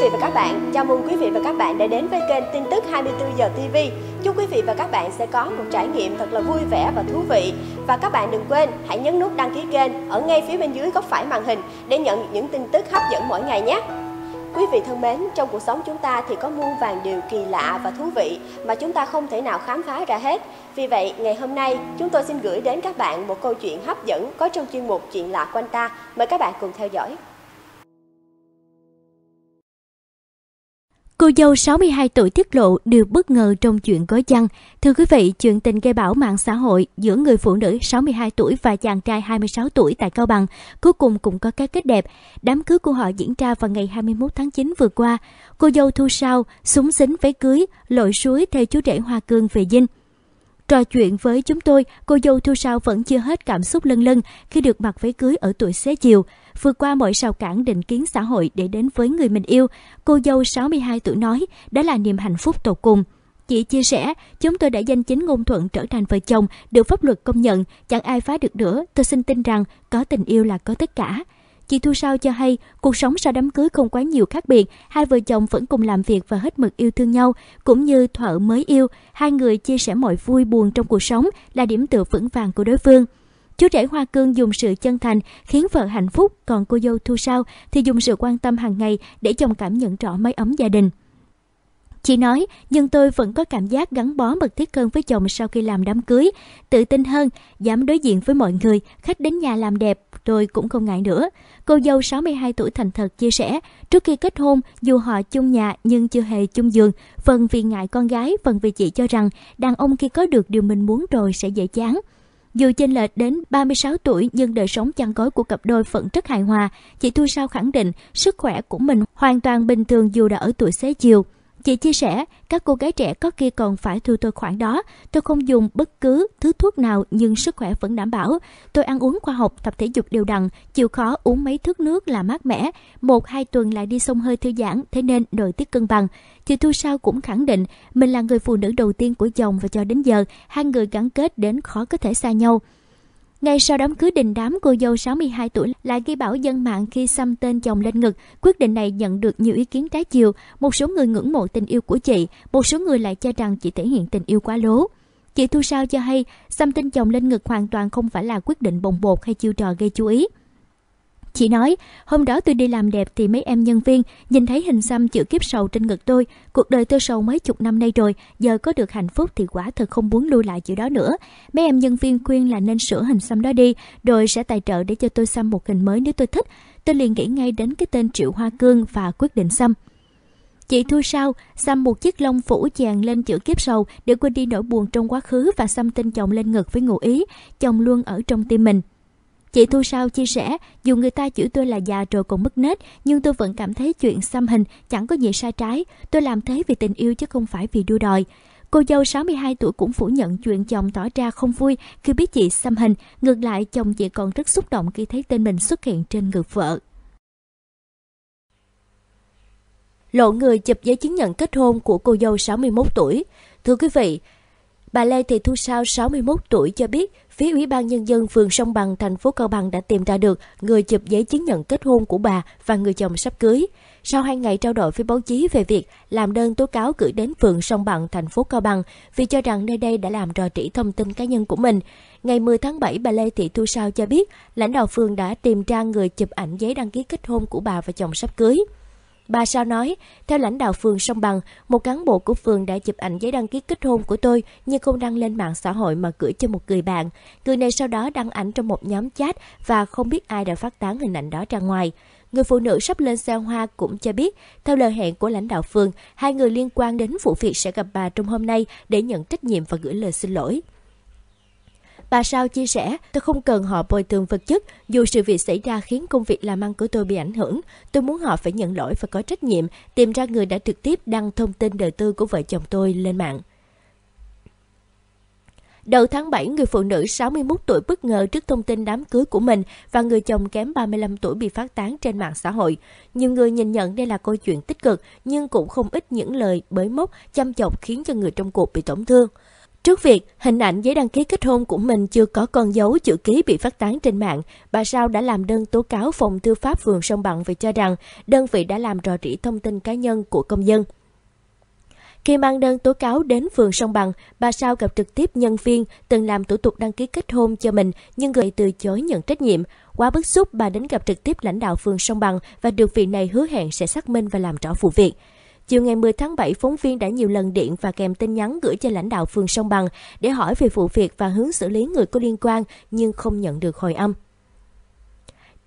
vị và các bạn, chào mừng quý vị và các bạn đã đến với kênh tin tức 24 giờ TV. Chúc quý vị và các bạn sẽ có một trải nghiệm thật là vui vẻ và thú vị. Và các bạn đừng quên hãy nhấn nút đăng ký kênh ở ngay phía bên dưới góc phải màn hình để nhận những tin tức hấp dẫn mỗi ngày nhé. Quý vị thân mến, trong cuộc sống chúng ta thì có muôn vàng điều kỳ lạ và thú vị mà chúng ta không thể nào khám phá ra hết. Vì vậy, ngày hôm nay chúng tôi xin gửi đến các bạn một câu chuyện hấp dẫn có trong chuyên mục Chuyện lạ quanh ta. Mời các bạn cùng theo dõi. Cô dâu 62 tuổi tiết lộ điều bất ngờ trong chuyện gói chăn. Thưa quý vị, chuyện tình gây bão mạng xã hội giữa người phụ nữ 62 tuổi và chàng trai 26 tuổi tại Cao Bằng cuối cùng cũng có cái kết đẹp. Đám cưới của họ diễn ra vào ngày 21 tháng 9 vừa qua. Cô dâu thu sao, súng xính váy cưới, lội suối theo chú rể Hoa Cương về dinh. Trò chuyện với chúng tôi, cô dâu Thu Sao vẫn chưa hết cảm xúc lân lân khi được mặc váy cưới ở tuổi xế chiều vượt qua mọi rào cản định kiến xã hội để đến với người mình yêu, cô dâu 62 tuổi nói đó là niềm hạnh phúc tột cùng. Chị chia sẻ, chúng tôi đã danh chính ngôn thuận trở thành vợ chồng, được pháp luật công nhận, chẳng ai phá được nữa, tôi xin tin rằng có tình yêu là có tất cả. Chị Thu Sao cho hay, cuộc sống sau đám cưới không quá nhiều khác biệt, hai vợ chồng vẫn cùng làm việc và hết mực yêu thương nhau, cũng như thợ mới yêu, hai người chia sẻ mọi vui buồn trong cuộc sống là điểm tựa vững vàng của đối phương. Chú rể Hoa Cương dùng sự chân thành khiến vợ hạnh phúc, còn cô dâu Thu Sao thì dùng sự quan tâm hàng ngày để chồng cảm nhận rõ mái ấm gia đình. Chị nói, nhưng tôi vẫn có cảm giác gắn bó mật thiết hơn với chồng sau khi làm đám cưới, tự tin hơn, dám đối diện với mọi người, khách đến nhà làm đẹp, tôi cũng không ngại nữa. Cô dâu 62 tuổi thành thật chia sẻ, trước khi kết hôn, dù họ chung nhà nhưng chưa hề chung giường, phần vì ngại con gái, phần vì chị cho rằng đàn ông khi có được điều mình muốn rồi sẽ dễ chán. Dù chênh lệch đến 36 tuổi nhưng đời sống chăn gói của cặp đôi vẫn rất hài hòa, chị Thu Sao khẳng định sức khỏe của mình hoàn toàn bình thường dù đã ở tuổi xế chiều. Chị chia sẻ, các cô gái trẻ có khi còn phải thu tôi khoản đó. Tôi không dùng bất cứ thứ thuốc nào nhưng sức khỏe vẫn đảm bảo. Tôi ăn uống khoa học, tập thể dục đều đặn, chịu khó uống mấy thước nước là mát mẻ. Một hai tuần lại đi sông hơi thư giãn, thế nên nội tiết cân bằng. Chị Thu Sao cũng khẳng định mình là người phụ nữ đầu tiên của chồng và cho đến giờ hai người gắn kết đến khó có thể xa nhau. Ngay sau đám cưới đình đám, cô dâu 62 tuổi lại ghi bảo dân mạng khi xăm tên chồng lên ngực. Quyết định này nhận được nhiều ý kiến trái chiều. Một số người ngưỡng mộ tình yêu của chị, một số người lại cho rằng chị thể hiện tình yêu quá lố. Chị Thu Sao cho hay, xăm tên chồng lên ngực hoàn toàn không phải là quyết định bồng bột hay chiêu trò gây chú ý. Chị nói, hôm đó tôi đi làm đẹp thì mấy em nhân viên nhìn thấy hình xăm chữ kiếp sầu trên ngực tôi. Cuộc đời tôi sầu mấy chục năm nay rồi, giờ có được hạnh phúc thì quả thật không muốn lưu lại chữ đó nữa. Mấy em nhân viên khuyên là nên sửa hình xăm đó đi, rồi sẽ tài trợ để cho tôi xăm một hình mới nếu tôi thích. Tôi liền nghĩ ngay đến cái tên Triệu Hoa Cương và quyết định xăm. Chị Thu sao, xăm một chiếc lông phủ chàng lên chữ kiếp sầu để quên đi nỗi buồn trong quá khứ và xăm tên chồng lên ngực với ngụ ý, chồng luôn ở trong tim mình. Chị Thu Sao chia sẻ, dù người ta chửi tôi là già rồi còn mất nết, nhưng tôi vẫn cảm thấy chuyện xăm hình chẳng có gì sai trái. Tôi làm thế vì tình yêu chứ không phải vì đua đòi. Cô dâu 62 tuổi cũng phủ nhận chuyện chồng tỏ ra không vui khi biết chị xăm hình. Ngược lại, chồng chị còn rất xúc động khi thấy tên mình xuất hiện trên ngực vợ. Lộ người chụp giấy chứng nhận kết hôn của cô dâu 61 tuổi. Thưa quý vị, Bà Lê Thị Thu Sao 61 tuổi cho biết, phía Ủy ban Nhân dân phường Sông Bằng, thành phố Cao Bằng đã tìm ra được người chụp giấy chứng nhận kết hôn của bà và người chồng sắp cưới. Sau hai ngày trao đổi với báo chí về việc làm đơn tố cáo gửi đến phường Sông Bằng, thành phố Cao Bằng vì cho rằng nơi đây đã làm rò rỉ thông tin cá nhân của mình. Ngày 10 tháng 7, bà Lê Thị Thu Sao cho biết lãnh đạo phường đã tìm ra người chụp ảnh giấy đăng ký kết hôn của bà và chồng sắp cưới. Bà sao nói, theo lãnh đạo phường Sông Bằng, một cán bộ của phường đã chụp ảnh giấy đăng ký kết hôn của tôi nhưng không đăng lên mạng xã hội mà gửi cho một người bạn. Người này sau đó đăng ảnh trong một nhóm chat và không biết ai đã phát tán hình ảnh đó ra ngoài. Người phụ nữ sắp lên xe hoa cũng cho biết, theo lời hẹn của lãnh đạo phường, hai người liên quan đến vụ việc sẽ gặp bà trong hôm nay để nhận trách nhiệm và gửi lời xin lỗi. Bà Sao chia sẻ, tôi không cần họ bồi thường vật chất, dù sự việc xảy ra khiến công việc làm ăn của tôi bị ảnh hưởng. Tôi muốn họ phải nhận lỗi và có trách nhiệm, tìm ra người đã trực tiếp đăng thông tin đời tư của vợ chồng tôi lên mạng. Đầu tháng 7, người phụ nữ 61 tuổi bất ngờ trước thông tin đám cưới của mình và người chồng kém 35 tuổi bị phát tán trên mạng xã hội. Nhiều người nhìn nhận đây là câu chuyện tích cực, nhưng cũng không ít những lời bới móc, chăm chọc khiến cho người trong cuộc bị tổn thương. Trước việc hình ảnh giấy đăng ký kết hôn của mình chưa có con dấu chữ ký bị phát tán trên mạng, bà Sao đã làm đơn tố cáo phòng tư pháp phường Sông Bằng vì cho rằng đơn vị đã làm rò rỉ thông tin cá nhân của công dân. Khi mang đơn tố cáo đến phường Sông Bằng, bà Sao gặp trực tiếp nhân viên từng làm thủ tục đăng ký kết hôn cho mình nhưng người từ chối nhận trách nhiệm. Quá bức xúc, bà đến gặp trực tiếp lãnh đạo phường Sông Bằng và được vị này hứa hẹn sẽ xác minh và làm rõ vụ việc. Chiều ngày 10 tháng 7, phóng viên đã nhiều lần điện và kèm tin nhắn gửi cho lãnh đạo phường Sông Bằng để hỏi về vụ việc và hướng xử lý người có liên quan nhưng không nhận được hồi âm.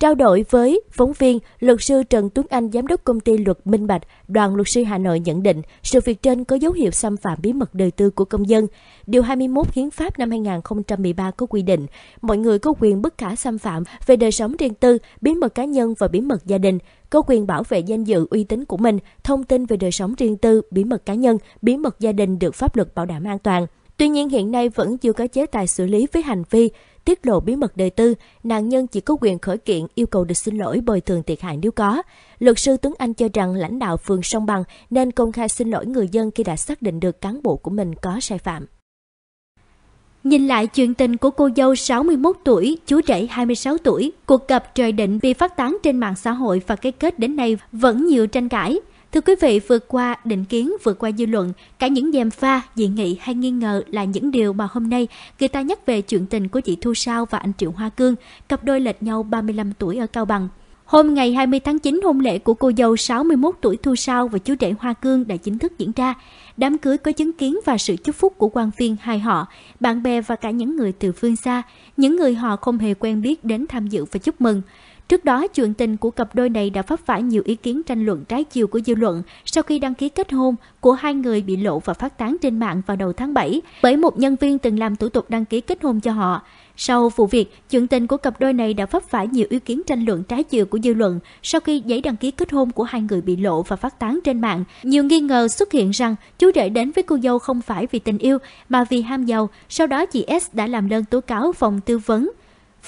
Trao đổi với phóng viên, luật sư Trần Tuấn Anh, giám đốc công ty luật Minh Bạch, đoàn luật sư Hà Nội nhận định sự việc trên có dấu hiệu xâm phạm bí mật đời tư của công dân. Điều 21 Hiến pháp năm 2013 có quy định, mọi người có quyền bất khả xâm phạm về đời sống riêng tư, bí mật cá nhân và bí mật gia đình, có quyền bảo vệ danh dự uy tín của mình, thông tin về đời sống riêng tư, bí mật cá nhân, bí mật gia đình được pháp luật bảo đảm an toàn. Tuy nhiên hiện nay vẫn chưa có chế tài xử lý với hành vi tiết lộ bí mật đời tư, nạn nhân chỉ có quyền khởi kiện yêu cầu được xin lỗi bồi thường thiệt hại nếu có. Luật sư Tuấn Anh cho rằng lãnh đạo phường Sông Bằng nên công khai xin lỗi người dân khi đã xác định được cán bộ của mình có sai phạm. Nhìn lại chuyện tình của cô dâu 61 tuổi, chú rể 26 tuổi, cuộc gặp trời định bị phát tán trên mạng xã hội và cái kết đến nay vẫn nhiều tranh cãi. Thưa quý vị, vượt qua định kiến, vượt qua dư luận, cả những dèm pha, dị nghị hay nghi ngờ là những điều mà hôm nay người ta nhắc về chuyện tình của chị Thu Sao và anh Triệu Hoa Cương, cặp đôi lệch nhau 35 tuổi ở Cao Bằng. Hôm ngày 20 tháng 9, hôn lễ của cô dâu 61 tuổi Thu Sao và chú rể Hoa Cương đã chính thức diễn ra. Đám cưới có chứng kiến và sự chúc phúc của quan viên hai họ, bạn bè và cả những người từ phương xa, những người họ không hề quen biết đến tham dự và chúc mừng. Trước đó, chuyện tình của cặp đôi này đã vấp phải nhiều ý kiến tranh luận trái chiều của dư luận sau khi đăng ký kết hôn của hai người bị lộ và phát tán trên mạng vào đầu tháng 7 bởi một nhân viên từng làm thủ tục đăng ký kết hôn cho họ. Sau vụ việc, chuyện tình của cặp đôi này đã vấp phải nhiều ý kiến tranh luận trái chiều của dư luận sau khi giấy đăng ký kết hôn của hai người bị lộ và phát tán trên mạng. Nhiều nghi ngờ xuất hiện rằng chú rể đến với cô dâu không phải vì tình yêu mà vì ham giàu, sau đó chị S đã làm đơn tố cáo phòng tư vấn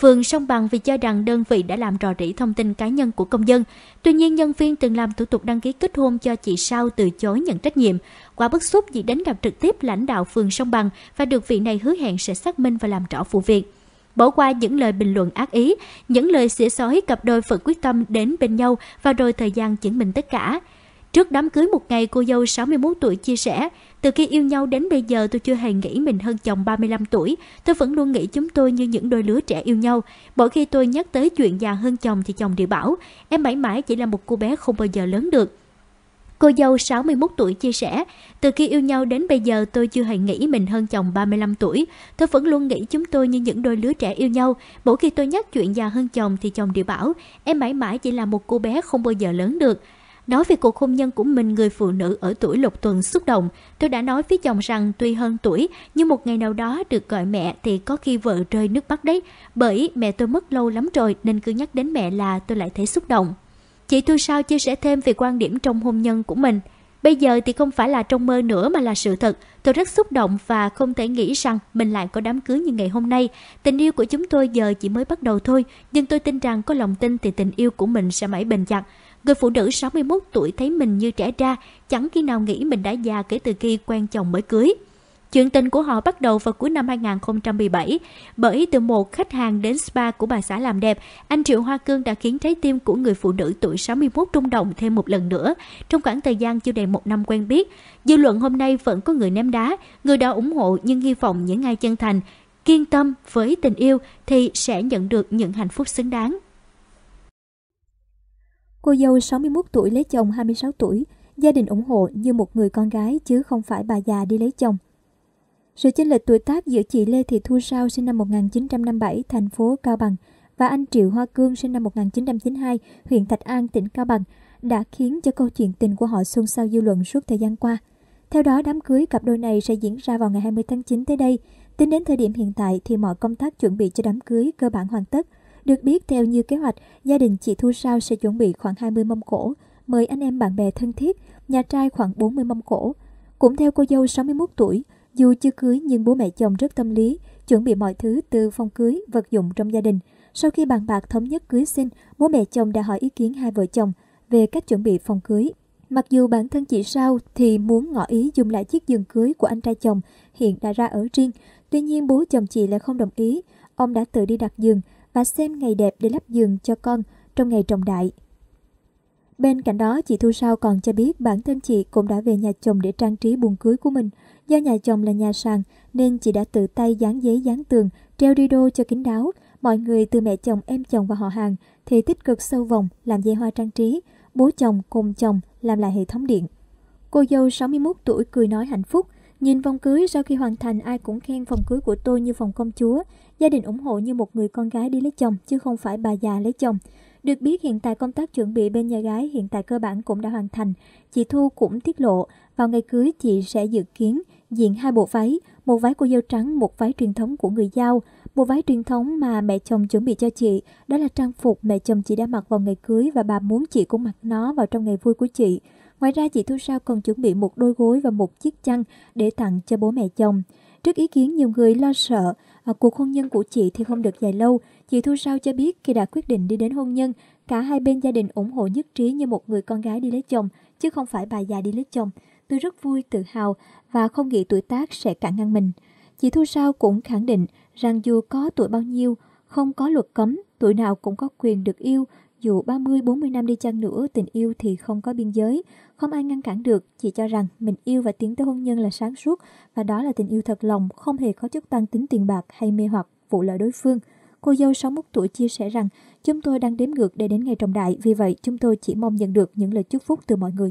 Phường sông bằng vì cho rằng đơn vị đã làm rò rỉ thông tin cá nhân của công dân. Tuy nhiên, nhân viên từng làm thủ tục đăng ký kết hôn cho chị Sao từ chối nhận trách nhiệm. qua bức xúc chị đến gặp trực tiếp lãnh đạo phường sông bằng và được vị này hứa hẹn sẽ xác minh và làm rõ vụ việc bỏ qua những lời bình luận ác ý, những lời xỉa xói cặp đôi vẫn quyết tâm đến bên nhau và rồi thời gian chứng minh tất cả. Trước đám cưới một ngày, cô dâu 61 tuổi chia sẻ, từ khi yêu nhau đến bây giờ tôi chưa hề nghĩ mình hơn chồng 35 tuổi, tôi vẫn luôn nghĩ chúng tôi như những đôi lứa trẻ yêu nhau. Mỗi khi tôi nhắc tới chuyện già hơn chồng thì chồng đều bảo, em mãi mãi chỉ là một cô bé không bao giờ lớn được. Cô dâu 61 tuổi chia sẻ, từ khi yêu nhau đến bây giờ tôi chưa hề nghĩ mình hơn chồng 35 tuổi. Tôi vẫn luôn nghĩ chúng tôi như những đôi lứa trẻ yêu nhau. Mỗi khi tôi nhắc chuyện già hơn chồng thì chồng đều bảo, em mãi mãi chỉ là một cô bé không bao giờ lớn được. Nói về cuộc hôn nhân của mình, người phụ nữ ở tuổi lục tuần xúc động. Tôi đã nói với chồng rằng tuy hơn tuổi, nhưng một ngày nào đó được gọi mẹ thì có khi vợ rơi nước mắt đấy. Bởi mẹ tôi mất lâu lắm rồi nên cứ nhắc đến mẹ là tôi lại thấy xúc động. Chị Thu Sao chia sẻ thêm về quan điểm trong hôn nhân của mình. Bây giờ thì không phải là trong mơ nữa mà là sự thật. Tôi rất xúc động và không thể nghĩ rằng mình lại có đám cưới như ngày hôm nay. Tình yêu của chúng tôi giờ chỉ mới bắt đầu thôi, nhưng tôi tin rằng có lòng tin thì tình yêu của mình sẽ mãi bền chặt. Người phụ nữ 61 tuổi thấy mình như trẻ ra, chẳng khi nào nghĩ mình đã già kể từ khi quen chồng mới cưới. Chuyện tình của họ bắt đầu vào cuối năm 2017 bởi từ một khách hàng đến spa của bà xã làm đẹp, anh Triệu Hoa Cương đã khiến trái tim của người phụ nữ tuổi 61 rung động thêm một lần nữa trong khoảng thời gian chưa đầy một năm quen biết. Dư luận hôm nay vẫn có người ném đá, người đã ủng hộ nhưng hy vọng những ai chân thành, kiên tâm với tình yêu thì sẽ nhận được những hạnh phúc xứng đáng. Cô dâu 61 tuổi lấy chồng 26 tuổi, gia đình ủng hộ như một người con gái chứ không phải bà già đi lấy chồng. Sự chênh lệch tuổi tác giữa chị Lê Thị Thu Sao sinh năm 1957, thành phố Cao Bằng và anh Triệu Hoa Cương sinh năm 1992, huyện Thạch An, tỉnh Cao Bằng đã khiến cho câu chuyện tình của họ xôn xao dư luận suốt thời gian qua. Theo đó, đám cưới cặp đôi này sẽ diễn ra vào ngày 20 tháng 9 tới đây. Tính đến thời điểm hiện tại thì mọi công tác chuẩn bị cho đám cưới cơ bản hoàn tất được biết theo như kế hoạch, gia đình chị Thu Sao sẽ chuẩn bị khoảng 20 mâm cỗ mời anh em bạn bè thân thiết, nhà trai khoảng 40 mâm cỗ Cũng theo cô dâu 61 tuổi, dù chưa cưới nhưng bố mẹ chồng rất tâm lý, chuẩn bị mọi thứ từ phong cưới, vật dụng trong gia đình. Sau khi bàn bạc thống nhất cưới xin, bố mẹ chồng đã hỏi ý kiến hai vợ chồng về cách chuẩn bị phòng cưới. Mặc dù bản thân chị Sao thì muốn ngỏ ý dùng lại chiếc giường cưới của anh trai chồng hiện đã ra ở riêng, tuy nhiên bố chồng chị lại không đồng ý. Ông đã tự đi đặt giường, và xem ngày đẹp để lắp giường cho con trong ngày trọng đại. Bên cạnh đó, chị Thu Sao còn cho biết bản thân chị cũng đã về nhà chồng để trang trí buồn cưới của mình. Do nhà chồng là nhà sàn nên chị đã tự tay dán giấy dán tường, treo đi đô cho kín đáo. Mọi người từ mẹ chồng, em chồng và họ hàng thì tích cực sâu vòng làm dây hoa trang trí, bố chồng cùng chồng làm lại hệ thống điện. Cô dâu 61 tuổi cười nói hạnh phúc, nhìn vòng cưới sau khi hoàn thành ai cũng khen phòng cưới của tôi như phòng công chúa, Gia đình ủng hộ như một người con gái đi lấy chồng chứ không phải bà già lấy chồng. Được biết hiện tại công tác chuẩn bị bên nhà gái hiện tại cơ bản cũng đã hoàn thành. Chị Thu cũng tiết lộ vào ngày cưới chị sẽ dự kiến diện hai bộ váy, một váy của dâu trắng, một váy truyền thống của người Giao. Bộ váy truyền thống mà mẹ chồng chuẩn bị cho chị, đó là trang phục mẹ chồng chị đã mặc vào ngày cưới và bà muốn chị cũng mặc nó vào trong ngày vui của chị. Ngoài ra chị Thu Sao còn chuẩn bị một đôi gối và một chiếc chăn để tặng cho bố mẹ chồng. Trước ý kiến nhiều người lo sợ à, cuộc hôn nhân của chị thì không được dài lâu, chị Thu Sao cho biết khi đã quyết định đi đến hôn nhân, cả hai bên gia đình ủng hộ nhất trí như một người con gái đi lấy chồng, chứ không phải bà già đi lấy chồng. Tôi rất vui, tự hào và không nghĩ tuổi tác sẽ cản ngăn mình. Chị Thu Sao cũng khẳng định rằng dù có tuổi bao nhiêu, không có luật cấm, tuổi nào cũng có quyền được yêu, dù 30-40 năm đi chăng nữa, tình yêu thì không có biên giới, không ai ngăn cản được, chỉ cho rằng mình yêu và tiến tới hôn nhân là sáng suốt và đó là tình yêu thật lòng, không hề có chút tăng tính tiền bạc hay mê hoặc vụ lợi đối phương. Cô dâu 61 tuổi chia sẻ rằng, chúng tôi đang đếm ngược để đến ngày trọng đại, vì vậy chúng tôi chỉ mong nhận được những lời chúc phúc từ mọi người.